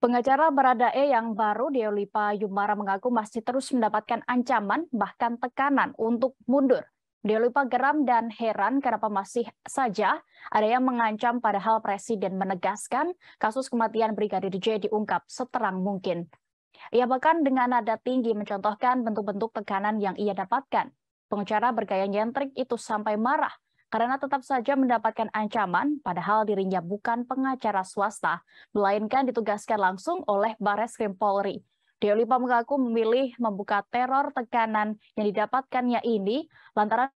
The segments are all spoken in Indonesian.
Pengacara Baradae yang baru Deolipa Yumara mengaku masih terus mendapatkan ancaman bahkan tekanan untuk mundur. Deolipa geram dan heran kenapa masih saja ada yang mengancam padahal Presiden menegaskan kasus kematian Brigadir J diungkap seterang mungkin. Ia bahkan dengan nada tinggi mencontohkan bentuk-bentuk tekanan yang ia dapatkan. Pengacara bergaya nyentrik itu sampai marah karena tetap saja mendapatkan ancaman padahal dirinya bukan pengacara swasta, melainkan ditugaskan langsung oleh Bares Krim Polri. Deolipa mengaku memilih membuka teror tekanan yang didapatkannya ini lantaran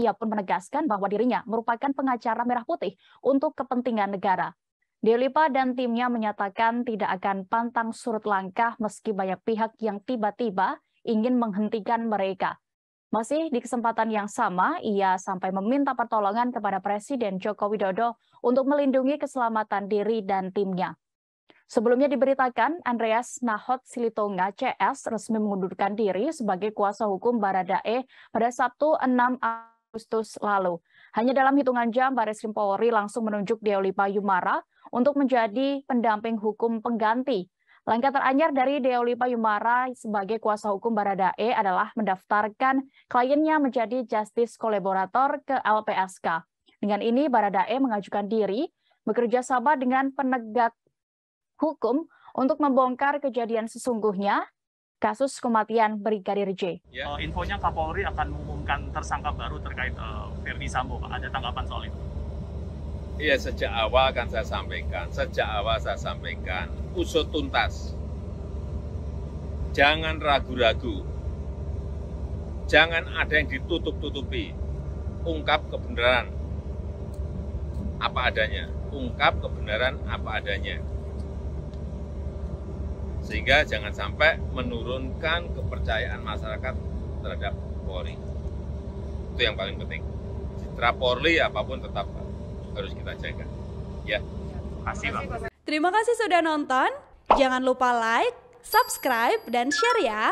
ia pun menegaskan bahwa dirinya merupakan pengacara merah putih untuk kepentingan negara. Deolipa dan timnya menyatakan tidak akan pantang surut langkah meski banyak pihak yang tiba-tiba ingin menghentikan mereka. Masih di kesempatan yang sama, ia sampai meminta pertolongan kepada Presiden Joko Widodo untuk melindungi keselamatan diri dan timnya. Sebelumnya diberitakan, Andreas Nahot Silitonga CS resmi mengundurkan diri sebagai kuasa hukum Baradae pada Sabtu 6 Agustus lalu. Hanya dalam hitungan jam, Baris Krim Polri langsung menunjuk Deolipa Yumara untuk menjadi pendamping hukum pengganti Langkah teranyar dari Deolipa Yumara sebagai kuasa hukum Baradae adalah mendaftarkan kliennya menjadi justice kolaborator ke LPSK. Dengan ini, Baradae mengajukan diri bekerja sama dengan penegak hukum untuk membongkar kejadian sesungguhnya kasus kematian Brigadir J. Ya. Uh, infonya Kapolri akan mengumumkan tersangka baru terkait uh, Ferdi Sambo. Pak. Ada tanggapan soal itu? Iya sejak awal kan saya sampaikan, sejak awal saya sampaikan, usut tuntas. Jangan ragu-ragu, jangan ada yang ditutup-tutupi. Ungkap kebenaran apa adanya, ungkap kebenaran apa adanya. Sehingga jangan sampai menurunkan kepercayaan masyarakat terhadap Polri. Itu yang paling penting. Citra Polri apapun tetap harus kita jaga. Ya. kasih, Bang. Terima kasih sudah nonton. Jangan lupa like, subscribe, dan share ya.